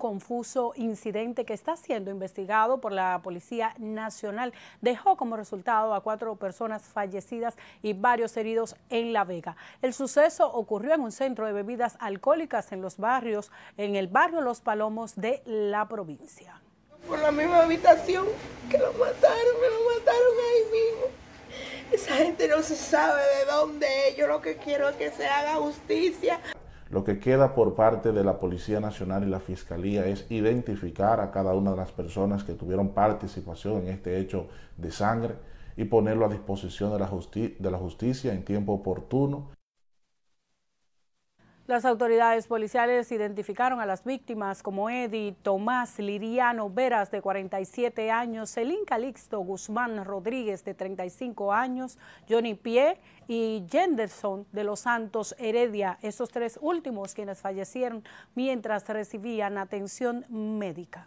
confuso incidente que está siendo investigado por la Policía Nacional dejó como resultado a cuatro personas fallecidas y varios heridos en La Vega. El suceso ocurrió en un centro de bebidas alcohólicas en los barrios, en el barrio Los Palomos de la provincia. Por la misma habitación que lo mataron, me lo mataron ahí mismo. Esa gente no se sabe de dónde Yo lo que quiero es que se haga justicia. Lo que queda por parte de la Policía Nacional y la Fiscalía es identificar a cada una de las personas que tuvieron participación en este hecho de sangre y ponerlo a disposición de la, justicia en tiempo oportuno. Las autoridades policiales identificaron a las víctimas como Eddie Tomás Liriano Veras, de 47 años, Celín Calixto Guzmán Rodríguez, de 35 años, Johnny Pie y Jenderson de Los Santos Heredia, esos tres últimos quienes fallecieron mientras recibían atención médica.